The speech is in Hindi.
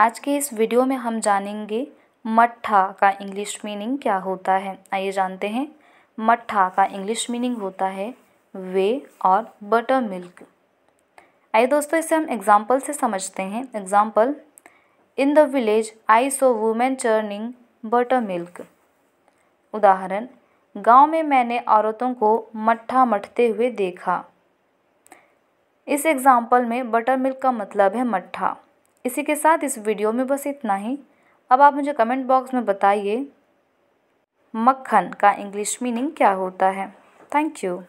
आज के इस वीडियो में हम जानेंगे मट्ठा का इंग्लिश मीनिंग क्या होता है आइए जानते हैं मट्ठा का इंग्लिश मीनिंग होता है वे और बटर मिल्क आइए दोस्तों इसे हम एग्जाम्पल से समझते हैं example in the village I saw women churning butter milk उदाहरण गांव में मैंने औरतों को मट्ठा मठते हुए देखा इस एग्ज़ाम्पल में बटर मिल्क का मतलब है मट्ठा इसी के साथ इस वीडियो में बस इतना ही अब आप मुझे कमेंट बॉक्स में बताइए मक्खन का इंग्लिश मीनिंग क्या होता है थैंक यू